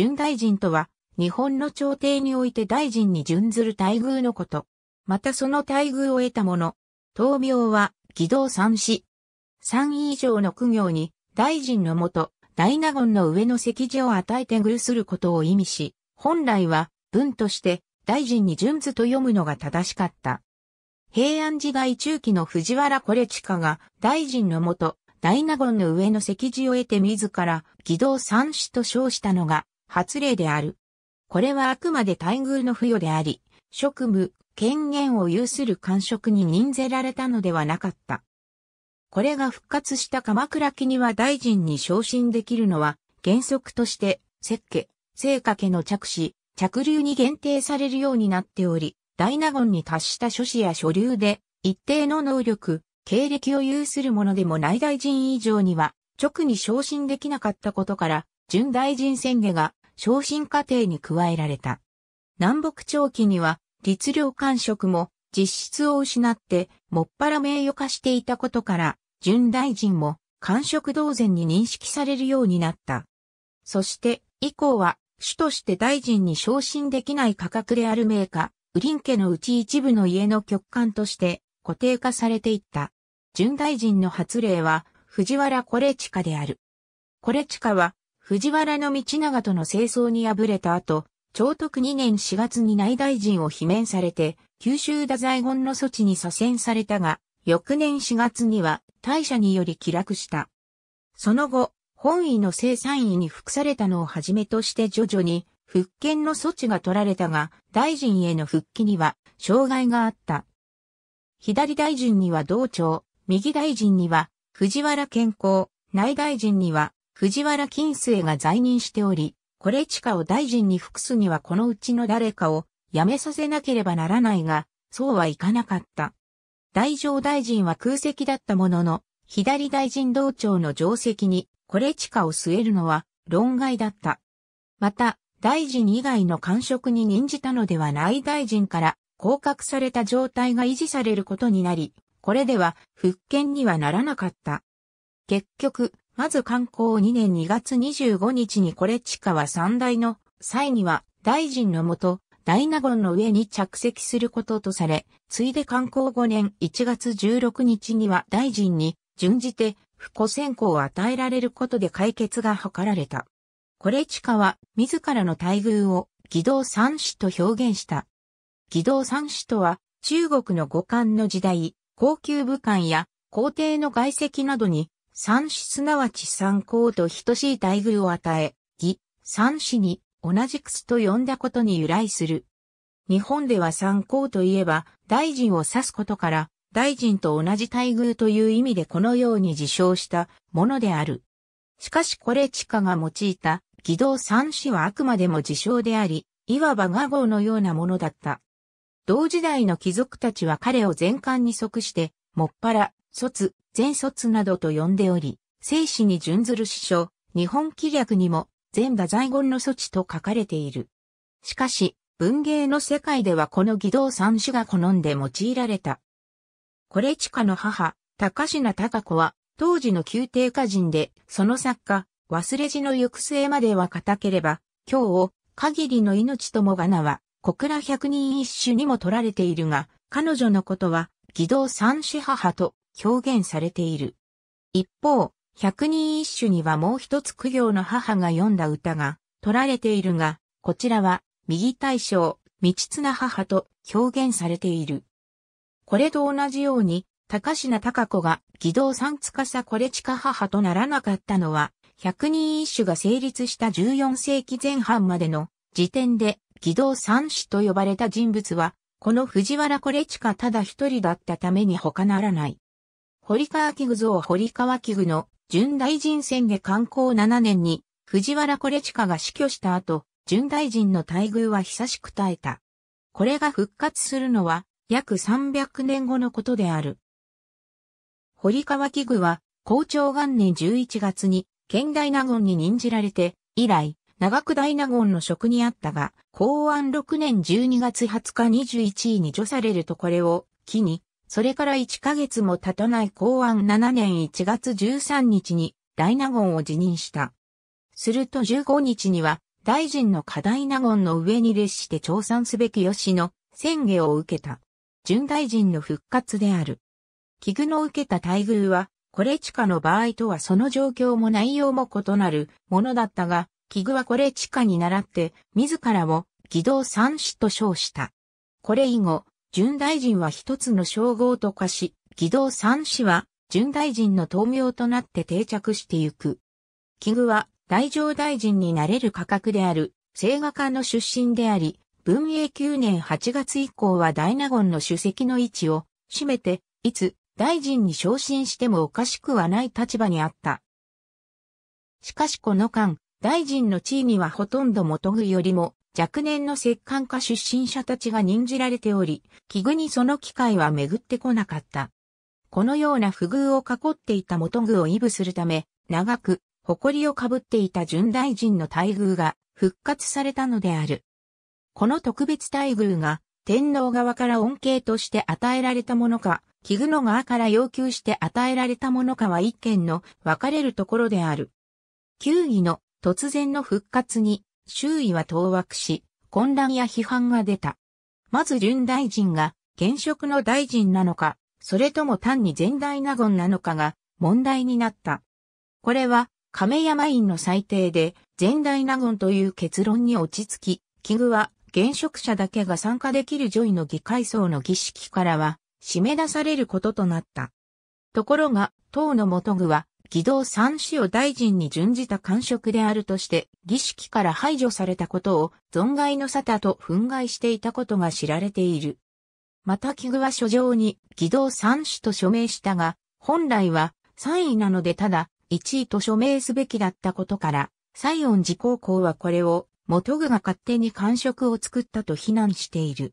準大臣とは、日本の朝廷において大臣に準ずる待遇のこと。またその待遇を得た者。闘病は、義堂三子。三以上の苦行に、大臣のもと、大納言の上の席次を与えて偶することを意味し、本来は、文として、大臣に準ずと読むのが正しかった。平安時代中期の藤原コ親が、大臣のもと、大納言の上の席次を得て自ら、義堂三子と称したのが、発令である。これはあくまで待遇の付与であり、職務、権限を有する官職に任ぜられたのではなかった。これが復活した鎌倉期には大臣に昇進できるのは、原則として、設計、成果家の着手、着流に限定されるようになっており、大納言に達した諸子や諸流で、一定の能力、経歴を有するものでも内大臣以上には、直に昇進できなかったことから、準大臣宣言が昇進過程に加えられた。南北朝期には、律令官職も実質を失って、もっぱら名誉化していたことから、準大臣も官職同然に認識されるようになった。そして、以降は、主として大臣に昇進できない価格である名家、リン家のうち一部の家の局官として固定化されていった。準大臣の発令は、藤原チ親である。チ親は、藤原道長との清掃に敗れた後、長徳2年4月に内大臣を罷免されて、九州太宰言の措置に左遷されたが、翌年4月には大社により帰落した。その後、本位の生産位に服されたのをはじめとして徐々に復権の措置が取られたが、大臣への復帰には障害があった。左大臣には同長、右大臣には藤原健康、内大臣には藤原金末が在任しており、これ地下を大臣に服すにはこのうちの誰かを辞めさせなければならないが、そうはいかなかった。大乗大臣は空席だったものの、左大臣同庁の定席に、これ地下を据えるのは論外だった。また、大臣以外の官職に任じたのではない大臣から降格された状態が維持されることになり、これでは復権にはならなかった。結局、まず観光2年2月25日にコレチカは三大の際には大臣のもと、大納言の上に着席することとされ、ついで観光5年1月16日には大臣に準じて不古選考を与えられることで解決が図られた。コレチカは自らの待遇を義道三子と表現した。義道三子とは中国の五冠の時代、高級武官や皇帝の外籍などに三子すなわち三公と等しい待遇を与え、義、三子に同じくすと呼んだことに由来する。日本では三公といえば、大臣を指すことから、大臣と同じ待遇という意味でこのように自称したものである。しかしこれ地下が用いた義道三子はあくまでも自称であり、いわば画号のようなものだった。同時代の貴族たちは彼を全冠に即して、もっぱら、卒、全卒などと呼んでおり、生死に準ずる師匠、日本気略にも、全打在言の措置と書かれている。しかし、文芸の世界ではこの義道三種が好んで用いられた。これ地下の母、高品高子は、当時の宮廷歌人で、その作家、忘れ字の行く末までは固ければ、今日を、限りの命ともがなは、小倉百人一首にも取られているが、彼女のことは、義道三種母と表現されている。一方、百人一首にはもう一つ苦行の母が読んだ歌が取られているが、こちらは右対称道綱母と表現されている。これと同じように、高品高子が義堂三司これ近母とならなかったのは、百人一首が成立した14世紀前半までの時点で義堂三子と呼ばれた人物は、この藤原これ近ただ一人だったために他ならない。堀川器具像堀川器具の純大臣宣言観光7年に藤原コレチカが死去した後、純大臣の待遇は久しく耐えた。これが復活するのは約300年後のことである。堀川器具は、校長元年11月に、県大納言に任じられて、以来、長久大納言の職にあったが、公安6年12月20日21位に除されるとこれを、機に、それから1ヶ月も経たない公安7年1月13日に大納言を辞任した。すると15日には大臣の課題納言の上に列して調査すべき吉野宣言を受けた。準大臣の復活である。奇遇の受けた待遇は、これ地下の場合とはその状況も内容も異なるものだったが、奇遇はこれ地下に倣って、自らを義堂三子と称した。これ以後、純大臣は一つの称号と化し、義堂三氏は、純大臣の闘名となって定着してゆく。器具は、大乗大臣になれる価格である、聖画家の出身であり、文永九年八月以降は大納言の主席の位置を占めて、いつ大臣に昇進してもおかしくはない立場にあった。しかしこの間、大臣の地位にはほとんど元ぐよりも若年の摂関家出身者たちが任じられており、奇遇にその機会は巡ってこなかった。このような不遇を囲っていた元具を異部するため、長く、誇りをかぶっていた純大臣の待遇が復活されたのである。この特別待遇が天皇側から恩恵として与えられたものか、器具の側から要求して与えられたものかは一見の分かれるところである。球技の突然の復活に周囲は当惑し、混乱や批判が出た。まず純大臣が現職の大臣なのか、それとも単に前大納言なのかが問題になった。これは亀山院の裁定で前大納言という結論に落ち着き、器具は現職者だけが参加できる女医の議会層の儀式からは締め出されることとなった。ところが、党の元具は義堂三氏を大臣に準じた官職であるとして、儀式から排除されたことを、存外の沙汰と憤慨していたことが知られている。また器具は書状に、義堂三氏と署名したが、本来は、三位なのでただ、一位と署名すべきだったことから、西園寺高校はこれを、元具が勝手に官職を作ったと非難している。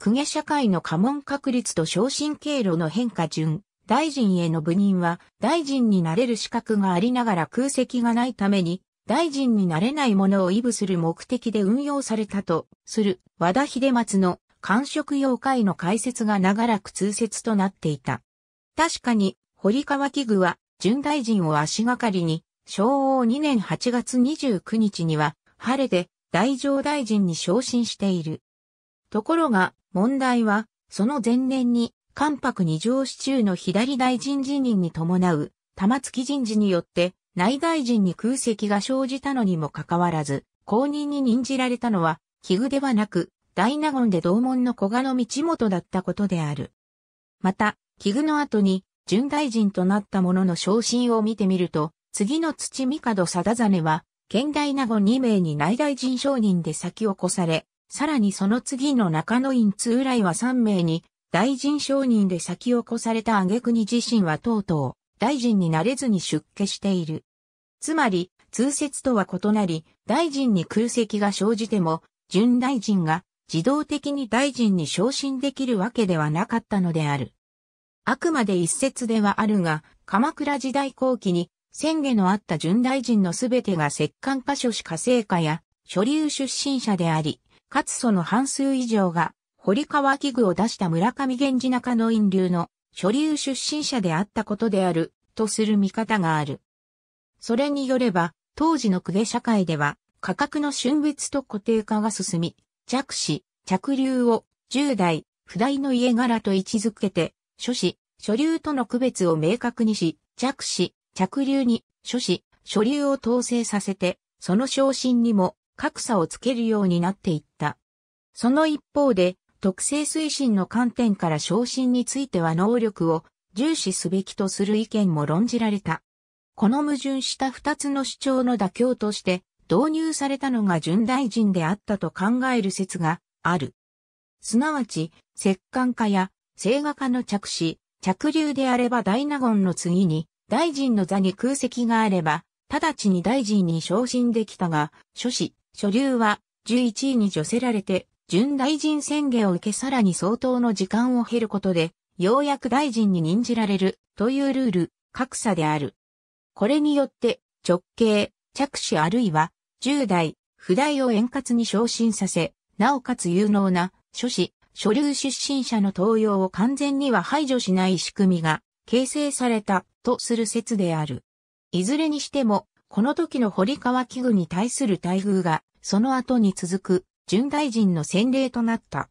公家社会の家紋確率と昇進経路の変化順、大臣への部任は、大臣になれる資格がありながら空席がないために、大臣になれないものを異部する目的で運用されたとする和田秀松の官職要怪の解説が長らく通説となっていた。確かに、堀川器具は、準大臣を足がかりに、昭和2年8月29日には、晴れで大乗大臣に昇進している。ところが、問題は、その前年に、関白二条市中の左大臣辞任に伴う、玉突き人事によって、内大臣に空席が生じたのにもかかわらず、後任に任じられたのは、奇遇ではなく、大納言で同門の古賀の道元だったことである。また、奇遇の後に、準大臣となった者の昇進を見てみると、次の土三角貞真は、県大納言2名に内大臣承認で先を越され、さらにその次の中野院通来は3名に大臣承認で先を越された挙句に自身はとうとう大臣になれずに出家している。つまり、通説とは異なり、大臣に空席が生じても、準大臣が自動的に大臣に昇進できるわけではなかったのである。あくまで一説ではあるが、鎌倉時代後期に、宣言のあった準大臣のすべてが摂関箇所し家政家や、所流出身者であり、かつその半数以上が、堀川器具を出した村上源氏中の院流の所流出身者であったことであるとする見方がある。それによれば、当時の公家社会では価格の春別と固定化が進み、弱子、着流を10代、不代の家柄と位置づけて、諸子、所流との区別を明確にし、弱子、着流に諸子、所流を統制させて、その昇進にも格差をつけるようになっていった。その一方で、特性推進の観点から昇進については能力を重視すべきとする意見も論じられた。この矛盾した二つの主張の妥協として導入されたのが純大臣であったと考える説がある。すなわち、摂関家や聖画化の着手、着流であれば大納言の次に大臣の座に空席があれば、直ちに大臣に昇進できたが、諸子、諸流は11位に除せられて準大臣宣言を受けさらに相当の時間を経ることで、ようやく大臣に任じられるというルール、格差である。これによって直系、着手あるいは1代、不代を円滑に昇進させ、なおかつ有能な諸子、所流出身者の登用を完全には排除しない仕組みが形成されたとする説である。いずれにしても、この時の堀川器具に対する待遇がその後に続く純大臣の先例となった。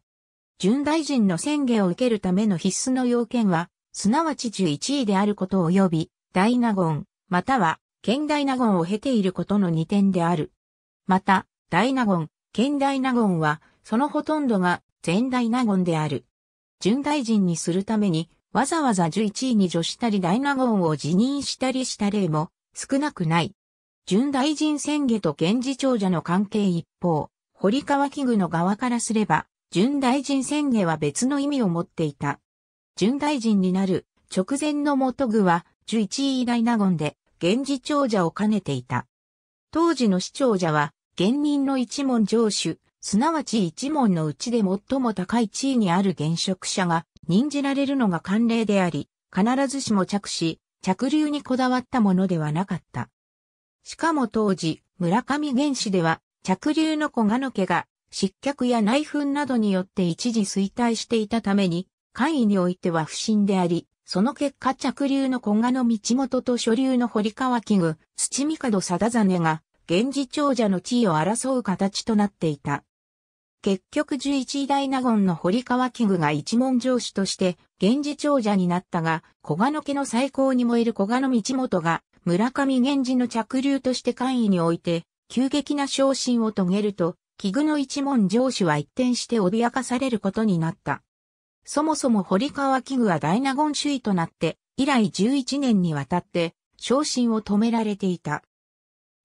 純大臣の宣言を受けるための必須の要件は、すなわち11位であること及び、大納言、または、県大納言を経ていることの2点である。また、大納言、県大納言は、そのほとんどが、前大納言である。純大臣にするために、わざわざ11位に助したり大納言を辞任したりした例も、少なくない。純大臣宣言と現事長者の関係一方、堀川器具の側からすれば、純大臣宣言は別の意味を持っていた。純大臣になる直前の元具は、11位大納言で、源氏長者を兼ねていた。当時の市長者は、現任の一門上主、すなわち一門のうちで最も高い地位にある現職者が任じられるのが慣例であり、必ずしも着し、着流にこだわったものではなかった。しかも当時、村上原始では、着流の小賀の毛が失脚や内紛などによって一時衰退していたために、簡易においては不審であり、その結果着流の小賀の道元と所流の堀川器具、土門貞真が、源氏長者の地位を争う形となっていた。結局十一位大納言の堀川器具が一門上司として、源氏長者になったが、小賀の家の最高に燃える小賀の道元が、村上源氏の着流として官位において、急激な昇進を遂げると、奇遇の一門上司は一転して脅かされることになった。そもそも堀川奇遇は大納言主義となって、以来11年にわたって、昇進を止められていた。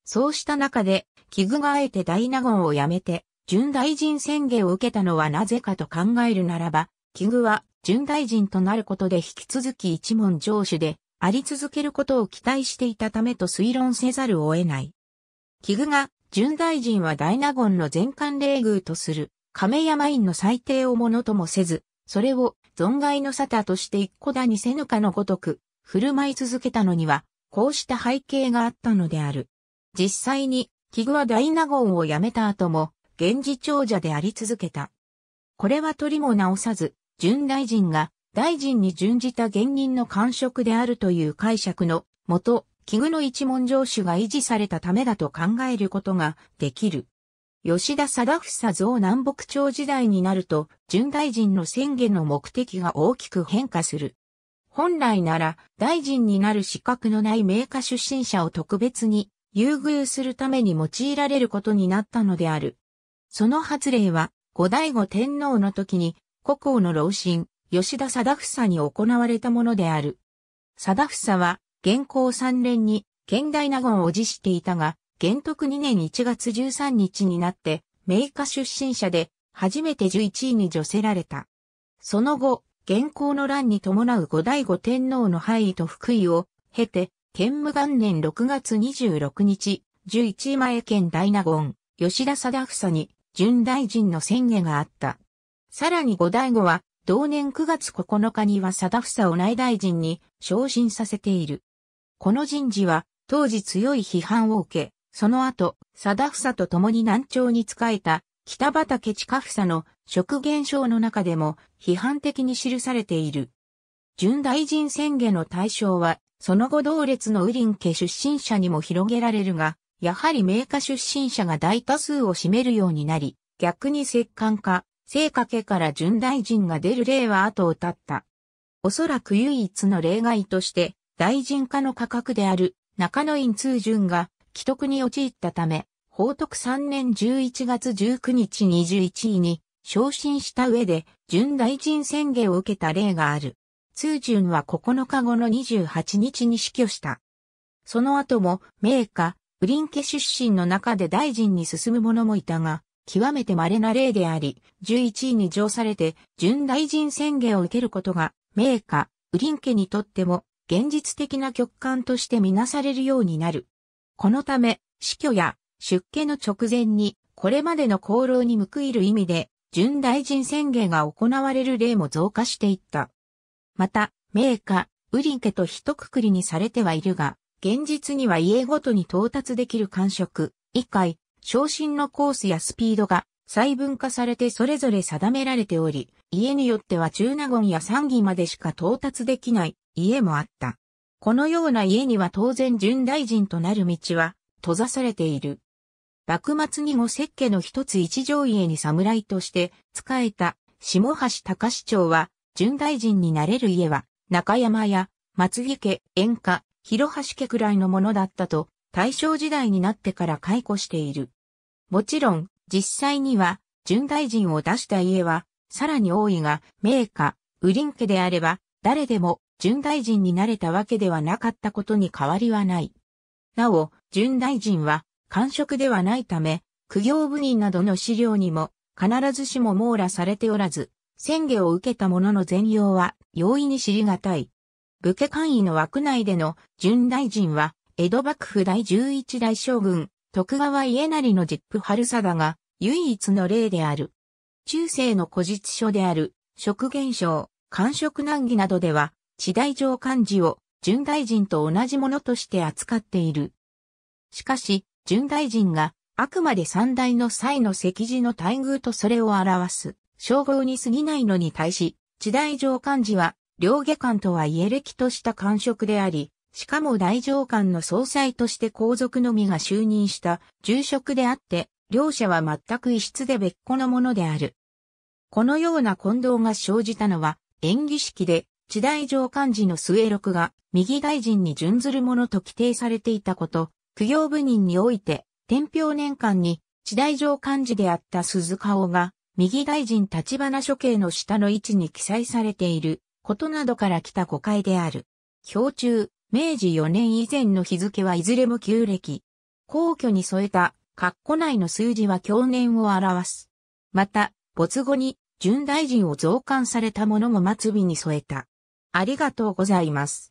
そうした中で、奇遇があえて大納言を辞めて、準大臣宣言を受けたのはなぜかと考えるならば、奇遇は準大臣となることで引き続き一門上司であり続けることを期待していたためと推論せざるを得ない。木具が、純大臣は大納言の全館礼遇とする、亀山院の最低をものともせず、それを、存外の沙汰として一個だにせぬかのごとく、振る舞い続けたのには、こうした背景があったのである。実際に、木具は大納言を辞めた後も、源氏長者であり続けた。これは取りも直さず、純大臣が大臣に準じた現任の官職であるという解釈のもと、器具の一文上主が維持されたためだと考えることができる。吉田貞房像南北朝時代になると、純大臣の宣言の目的が大きく変化する。本来なら、大臣になる資格のない名家出身者を特別に優遇するために用いられることになったのである。その発令は、後醍醐天皇の時に、国郷の老臣、吉田貞房に行われたものである。貞房は、現行三連に、現代納言を辞していたが、元徳2年1月13日になって、名家出身者で、初めて11位に除せられた。その後、現行の乱に伴う後醍醐天皇の敗位と福位を、経て、建武元年6月26日、11位前県大納言、吉田貞房に、準大臣の宣言があった。さらに後醍醐は、同年9月9日には貞房を内大臣に昇進させている。この人事は当時強い批判を受け、その後、貞房と共に南朝に仕えた北畠近房の職現象の中でも批判的に記されている。準大臣宣言の対象は、その後同列のウリン家出身者にも広げられるが、やはり名家出身者が大多数を占めるようになり、逆に摂関家、聖家家から準大臣が出る例は後を絶った。おそらく唯一の例外として、大臣家の価格である中野院通順が既得に陥ったため、報徳3年11月19日21位に昇進した上で、準大臣宣言を受けた例がある。通順は9日後の28日に死去した。その後も、名家、ブリン家出身の中で大臣に進む者もいたが、極めて稀な例であり、11位に上されて、準大臣宣言を受けることが、名家、ウリン家にとっても、現実的な極寒としてみなされるようになる。このため、死去や出家の直前に、これまでの功労に報いる意味で、準大臣宣言が行われる例も増加していった。また、名家、ウリン家と一括りにされてはいるが、現実には家ごとに到達できる感触、以外、昇進のコースやスピードが細分化されてそれぞれ定められており、家によっては中納言や三儀までしか到達できない家もあった。このような家には当然純大臣となる道は閉ざされている。幕末にも設家の一つ一条家に侍として仕えた下橋隆市長は、純大臣になれる家は、中山や松木家、演家、広橋家くらいのものだったと、大正時代になってから解雇している。もちろん、実際には、純大臣を出した家は、さらに多いが、名家、ウリン家であれば、誰でも、純大臣になれたわけではなかったことに変わりはない。なお、純大臣は、官職ではないため、苦行部人などの資料にも、必ずしも網羅されておらず、宣言を受けた者の全容は、容易に知りがたい。武家官位の枠内での準大臣は、江戸幕府第11代将軍、徳川家成の実父春貞が、唯一の例である。中世の古実書である、職現象、官職難儀などでは、地大上漢字を純大臣と同じものとして扱っている。しかし、純大臣があくまで三大の際の席次の待遇とそれを表す称号に過ぎないのに対し、地大上漢字は両下官とは言えきとした官職であり、しかも大上官の総裁として皇族のみが就任した重職であって、両者は全く異質で別個のものである。このような混同が生じたのは、演技式で地代上漢字の末六が右大臣に準ずるものと規定されていたこと、供業部人において、天平年間に地代上漢字であった鈴顔が右大臣立花処刑の下の位置に記載されていることなどから来た誤解である。表中、明治4年以前の日付はいずれも旧暦。皇居に添えた、括弧内の数字は去年を表す。また、没後に、準大臣を増刊されたものも末尾に添えた。ありがとうございます。